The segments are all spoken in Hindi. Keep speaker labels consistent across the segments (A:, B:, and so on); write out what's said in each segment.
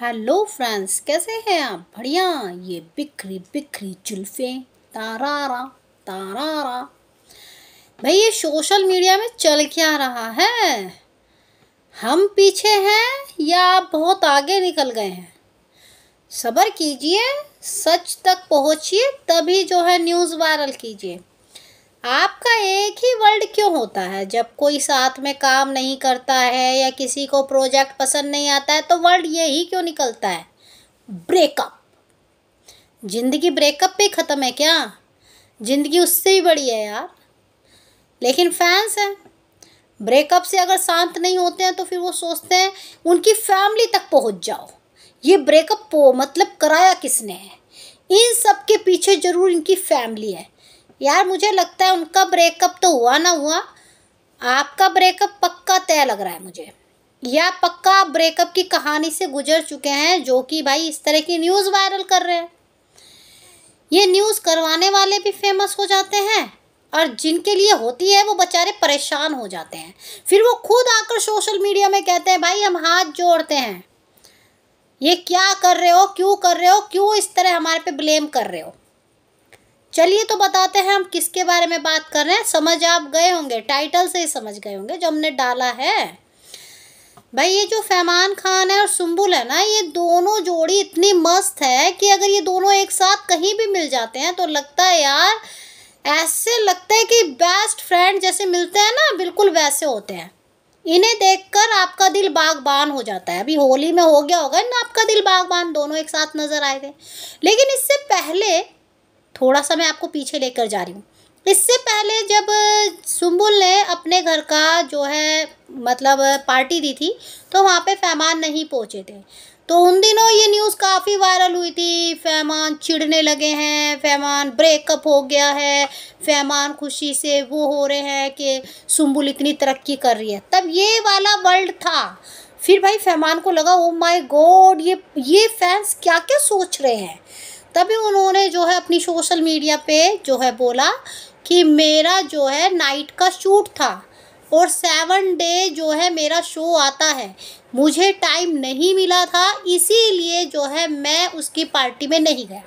A: हेलो फ्रेंड्स कैसे हैं आप बढ़िया ये बिखरी बिखरी जुल्फे तारारा तारारा भाई ये सोशल मीडिया में चल क्या रहा है हम पीछे हैं या आप बहुत आगे निकल गए हैं सब्र कीजिए सच तक पहुंचिए तभी जो है न्यूज़ वायरल कीजिए आपका एक ही वर्ल्ड क्यों होता है जब कोई साथ में काम नहीं करता है या किसी को प्रोजेक्ट पसंद नहीं आता है तो ये यही क्यों निकलता है ब्रेकअप जिंदगी ब्रेकअप पे ख़त्म है क्या जिंदगी उससे भी बड़ी है यार लेकिन फैंस हैं ब्रेकअप से अगर शांत नहीं होते हैं तो फिर वो सोचते हैं उनकी फैमिली तक पहुंच जाओ ये ब्रेकअप मतलब कराया किसने है इन सब के पीछे ज़रूर इनकी फैमिली है यार मुझे लगता है उनका ब्रेकअप तो हुआ ना हुआ आपका ब्रेकअप पक्का तय लग रहा है मुझे या पक्का आप ब्रेकअप की कहानी से गुजर चुके हैं जो कि भाई इस तरह की न्यूज़ वायरल कर रहे हैं ये न्यूज़ करवाने वाले भी फेमस हो जाते हैं और जिनके लिए होती है वो बेचारे परेशान हो जाते हैं फिर वो खुद आकर सोशल मीडिया में कहते हैं भाई हम हाथ जोड़ते हैं ये क्या कर रहे हो क्यों कर रहे हो क्यों इस तरह हमारे पे ब्लेम कर रहे हो चलिए तो बताते हैं हम किसके बारे में बात कर रहे हैं समझ आप गए होंगे टाइटल से ही समझ गए होंगे जो हमने डाला है भाई ये जो फैमान खान है और सुम्बुल है ना ये दोनों जोड़ी इतनी मस्त है कि अगर ये दोनों एक साथ कहीं भी मिल जाते हैं तो लगता है यार ऐसे लगता है कि बेस्ट फ्रेंड जैसे मिलते हैं ना बिल्कुल वैसे होते हैं इन्हें देखकर आपका दिल बागबान हो जाता है अभी होली में हो गया होगा ना आपका दिल बागबान दोनों एक साथ नज़र आए थे लेकिन इससे पहले थोड़ा सा मैं आपको पीछे लेकर जा रही हूँ इससे पहले जब सुम्बुल ने अपने घर का जो है मतलब पार्टी दी थी तो वहाँ पे फैमान नहीं पहुँचे थे तो उन दिनों ये न्यूज़ काफ़ी वायरल हुई थी फैमान चिढ़ने लगे हैं फैमान ब्रेकअप हो गया है फैमान खुशी से वो हो रहे हैं कि सुम्बुल इतनी तरक्की कर रही है तब ये वाला वर्ल्ड था फिर भाई फैमान को लगा ओ माई गॉड ये ये फैंस क्या क्या सोच रहे हैं तभी उन्होंने जो है अपनी सोशल मीडिया पे जो है बोला कि मेरा जो है नाइट का शूट था और सेवन डे जो है मेरा शो आता है मुझे टाइम नहीं मिला था इसीलिए जो है मैं उसकी पार्टी में नहीं गया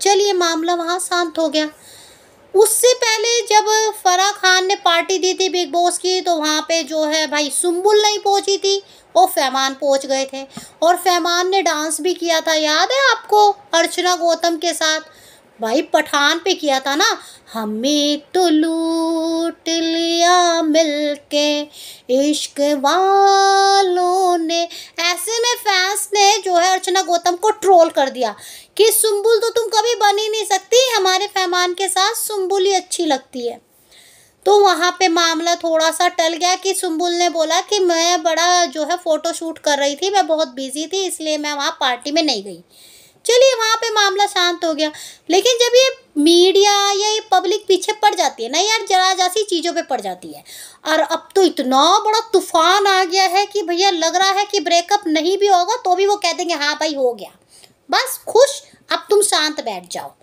A: चलिए मामला वहाँ शांत हो गया उससे पहले जब फराह खान ने पार्टी दी थी बिग बॉस की तो वहाँ पे जो है भाई सुम्बुल नहीं पहुँची थी वो फैमान पहुँच गए थे और फैमान ने डांस भी किया था याद है आपको अर्चना गौतम के साथ भाई पठान पे किया था ना हमें तो लूट लिया मिलके इश्क वालों ने ऐसे में फैंस ने जो है अर्चना गौतम को ट्रोल कर दिया कि सुम्बुल तो तुम कभी बन ही नहीं सकते हमारे फैमान के साथ सुम्बुल ही अच्छी लगती है तो वहाँ पे मामला थोड़ा सा टल गया कि सुम्बुल ने बोला कि मैं बड़ा जो है फ़ोटो शूट कर रही थी मैं बहुत बिजी थी इसलिए मैं वहाँ पार्टी में नहीं गई चलिए वहाँ पे मामला शांत हो गया लेकिन जब ये मीडिया या ये पब्लिक पीछे पड़ जाती है ना यार जरा जैसी चीज़ों पे पड़ जाती है और अब तो इतना बड़ा तूफान आ गया है कि भैया लग रहा है कि ब्रेकअप नहीं भी होगा तो भी वो कह देंगे हाँ भाई हो गया बस खुश अब तुम शांत बैठ जाओ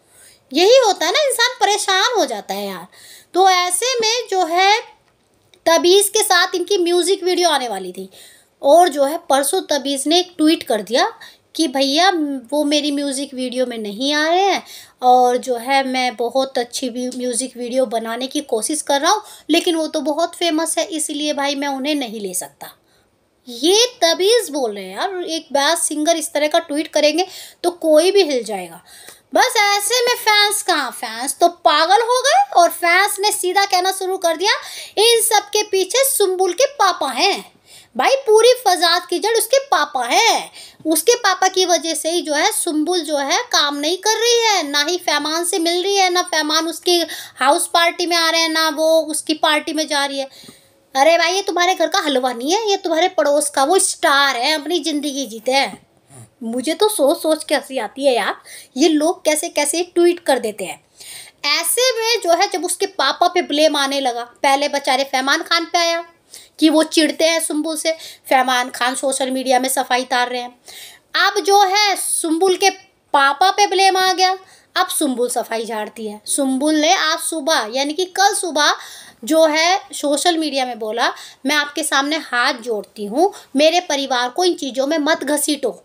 A: यही होता है ना इंसान परेशान हो जाता है यार तो ऐसे में जो है तबीज़ के साथ इनकी म्यूज़िक वीडियो आने वाली थी और जो है परसों तबीज़ ने एक ट्वीट कर दिया कि भैया वो मेरी म्यूज़िक वीडियो में नहीं आ रहे हैं और जो है मैं बहुत अच्छी म्यूज़िक वीडियो बनाने की कोशिश कर रहा हूँ लेकिन वो तो बहुत फेमस है इसीलिए भाई मैं उन्हें नहीं ले सकता ये तबीज़ बोल रहे हैं यार एक बैस सिंगर इस तरह का ट्वीट करेंगे तो कोई भी हिल जाएगा बस ऐसे में फैंस कहाँ फैंस तो पागल हो गए और फैंस ने सीधा कहना शुरू कर दिया इन सब के पीछे सुम्बुल के पापा हैं भाई पूरी फजात की जड़ उसके पापा है उसके पापा की वजह से ही जो है सुम्बुल जो है काम नहीं कर रही है ना ही फैमान से मिल रही है ना फैमान उसकी हाउस पार्टी में आ रहे हैं ना वो उसकी पार्टी में जा रही है अरे भाई ये तुम्हारे घर का हलवा नहीं है ये तुम्हारे पड़ोस का वो स्टार है अपनी ज़िंदगी जीते हैं मुझे तो सोच सोच के हंसी आती है यार ये लोग कैसे कैसे ट्वीट कर देते हैं ऐसे में जो है जब उसके पापा पे ब्लेम आने लगा पहले बेचारे फैमान खान पे आया कि वो चिढ़ते हैं सुम्बुल से फैमान खान सोशल मीडिया में सफाई तार रहे हैं अब जो है सुम्बुल के पापा पे ब्लेम आ गया अब सुम्बुल सफाई झाड़ती है सुम्बुल ने आज सुबह यानी कि कल सुबह जो है सोशल मीडिया में बोला मैं आपके सामने हाथ जोड़ती हूँ मेरे परिवार को इन चीज़ों में मत घसीटो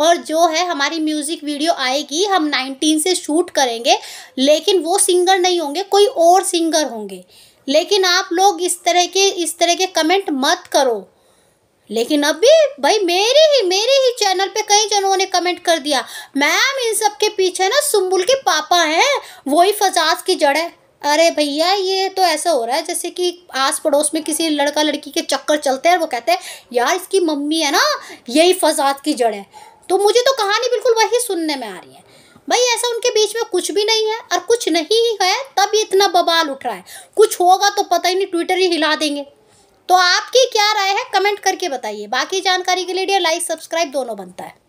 A: और जो है हमारी म्यूज़िक वीडियो आएगी हम 19 से शूट करेंगे लेकिन वो सिंगर नहीं होंगे कोई और सिंगर होंगे लेकिन आप लोग इस तरह के इस तरह के कमेंट मत करो लेकिन अभी भाई मेरे ही मेरे ही चैनल पे कई जनों ने कमेंट कर दिया मैम इन सब के पीछे ना सुम्बुल के पापा हैं वही फजाज की जड़ है अरे भैया ये तो ऐसा हो रहा है जैसे कि आस पड़ोस में किसी लड़का लड़की के चक्कर चलते हैं वो कहते हैं यार इसकी मम्मी है ना यही फजाद की जड़ है तो मुझे तो कहानी बिल्कुल वही सुनने में आ रही है भाई ऐसा उनके बीच में कुछ भी नहीं है और कुछ नहीं है तब ये इतना बबाल उठ रहा है कुछ होगा तो पता ही नहीं ट्विटर ही हिला देंगे तो आपकी क्या राय है कमेंट करके बताइए बाकी जानकारी के लिए लाइक सब्सक्राइब दोनों बनता है